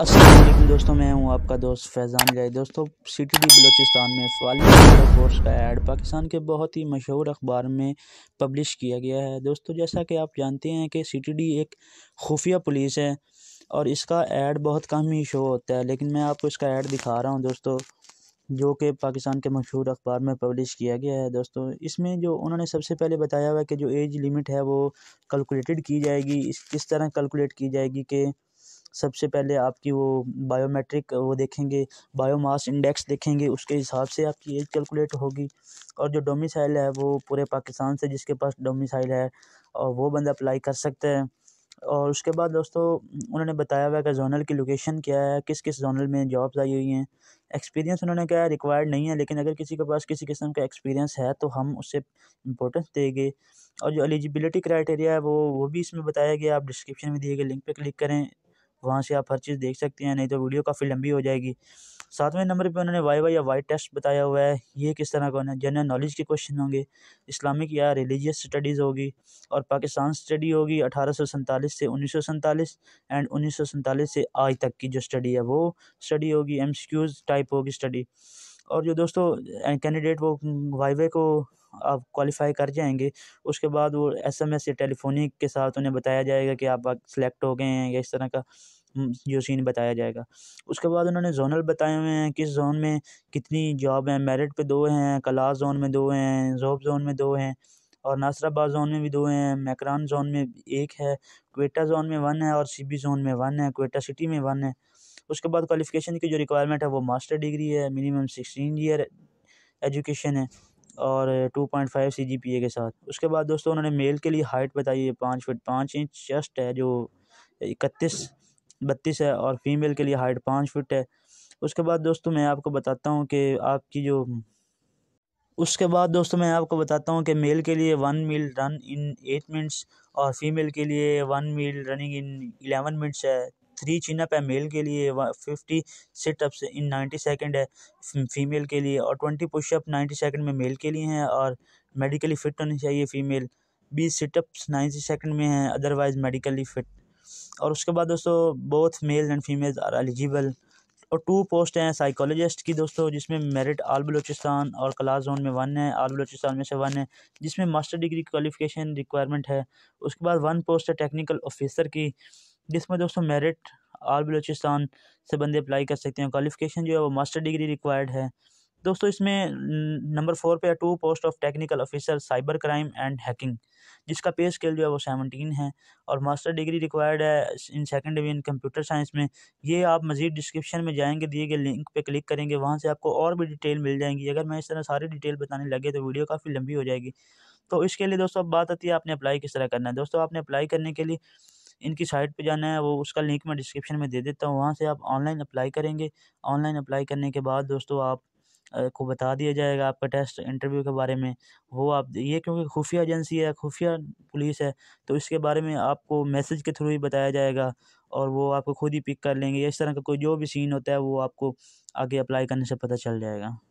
असलम दोस्तों मैं हूं आपका दोस्त फैज़ान गई दोस्तों सिटी टी डी बलोचिस्तान में फालिंग कोर्स का एड पाकिस्तान के बहुत ही मशहूर अखबार में पब्लिश किया गया है दोस्तों जैसा कि आप जानते हैं कि सी टी डी एक खुफिया पुलिस है और इसका एड बहुत कम ही शो होता है लेकिन मैं आपको इसका एड दिखा रहा हूँ दोस्तों जो कि पाकिस्तान के मशहूर अखबार में पब्लिश किया गया है दोस्तों इसमें जो उन्होंने सबसे पहले बताया हुआ है कि जो एज लिमिट है वो कैलकुलेटेड की जाएगी इस किस तरह कैलकुलेट की जाएगी कि सबसे पहले आपकी वो बायोमेट्रिक वो देखेंगे बायोमास इंडेक्स देखेंगे उसके हिसाब से आपकी एज कैलकुलेट होगी और जो डोमिसाइल है वो पूरे पाकिस्तान से जिसके पास डोमिसाइल है और वो बंदा अप्लाई कर सकते हैं और उसके बाद दोस्तों उन्होंने बताया हुआ है कि जोनल की लोकेशन क्या है किस किस जोनल में जॉब्स आई हुई हैं एक्सपीरियंस उन्होंने है रिक्वायर्ड नहीं है लेकिन अगर किसी के पास किसी किस्म का एक्सपीरियंस है तो हम उससे इम्पोर्टेंस देंगे और जो एलिजिबिलिटी क्राइटेरिया है वो वो भी इसमें बताया गया आप डिस्क्रिप्शन में दिए गए लिंक पर क्लिक करें वहाँ से आप हर चीज़ देख सकते हैं नहीं तो वीडियो काफ़ी लंबी हो जाएगी सातवें नंबर पे उन्होंने वाई वाई या वाई टेस्ट बताया हुआ है ये किस तरह का उन्हें जनरल नॉलेज के क्वेश्चन होंगे इस्लामिक या रिलीजियस स्टडीज़ होगी और पाकिस्तान स्टडी होगी अठारह से उन्नीस एंड उन्नीस से आज तक की जो स्टडी है वो स्टडी होगी एम टाइप होगी स्टडी और जो दोस्तों कैंडिडेट वो वाई को आप क्वालिफाई कर जाएंगे उसके बाद वो एसएमएस या टेलीफोनिक के साथ उन्हें बताया जाएगा कि आप सेलेक्ट हो गए हैं या इस तरह का हम्म, जो सीन बताया जाएगा उसके बाद उन्होंने जोनल बताए हुए हैं किस जोन में कितनी जॉब हैं मेरिट पे दो हैं कलास जोन में दो हैं जोब जोन में दो हैं और नासराबाद जोन में भी दो हैं मैकरान जोन में एक है कोटा जोन में वन है और सी जोन में वन है कोटा सिटी में वन है उसके बाद क्वालिफिकेशन की जो रिक्वायरमेंट है वो मास्टर डिग्री है मिनिमम सिक्सटीन ईयर एजुकेशन है और two point five C G P A के साथ उसके बाद दोस्तों उन्होंने मेल के लिए हाइट बताई है पाँच फिट पाँच इंच चेस्ट है जो इकतीस बत्तीस है और फीमेल के लिए हाइट पाँच फिट है उसके बाद दोस्तों मैं आपको बताता हूँ कि आपकी जो उसके बाद दोस्तों मैं आपको बताता हूँ कि मेल के लिए one mile run in eight minutes और फीमेल के लिए one mile running in eleven minutes है थ्री चिनअप है मेल के लिए fifty sit ups in ninety second है फीमेल के लिए और ट्वेंटी पुशअप नाइन्टी सेकेंड में मेल के लिए हैं और मेडिकली फ़िट होनी चाहिए फ़ीमेल बीस सिटअप्स नाइन्टी सेकेंड में हैं अदरवाइज़ मेडिकली फ़िट और उसके बाद दोस्तों both male and female are eligible और टू पोस्ट हैं साइकोलॉजिस्ट की दोस्तों जिसमें मेरिट आल बलोचिस्तान और क्लास जोन में वन है आल बलोचिस्तान में से वन है जिसमें मास्टर डिग्री क्वालिफिकेशन रिक्वायरमेंट है उसके बाद वन पोस्ट है टेक्निकल ऑफिसर की जिसमें दोस्तों मेरिट आल बलोचिस्तान से बंदे अप्लाई कर सकते हैं क्वालिफिकेशन जो है वो मास्टर डिग्री रिक्वायर्ड है दोस्तों इसमें नंबर फोर पे है two post of technical officer cyber crime and hacking जिसका पे स्केल जो है वो सेवनटीन है और मास्टर डिग्री रिक्वायर्ड है in second division computer science में ये आप मजीद डिस्क्रिप्शन में जाएंगे दिए गए लिंक पे क्लिक करेंगे वहाँ से आपको और भी डिटेल मिल जाएंगी अगर मैं इस तरह सारी डिटेल बताने लगे तो वीडियो काफ़ी लंबी हो जाएगी तो इसके लिए दोस्तों अब बात आती है आपने अप्लाई किस तरह करना है दोस्तों आपने अप्लाई करने के लिए इनकी साइट पे जाना है वो उसका लिंक मैं डिस्क्रिप्शन में दे देता हूँ वहाँ से आप ऑनलाइन अप्लाई करेंगे ऑनलाइन अप्लाई करने के बाद दोस्तों आप को बता दिया जाएगा आपका टेस्ट इंटरव्यू के बारे में वो आप ये क्योंकि खुफिया एजेंसी है खुफिया पुलिस है तो इसके बारे में आपको मैसेज के थ्रू ही बताया जाएगा और वो आपको खुद ही पिक कर लेंगे इस तरह का कोई जो भी सीन होता है वो आपको आगे अप्लाई करने से पता चल जाएगा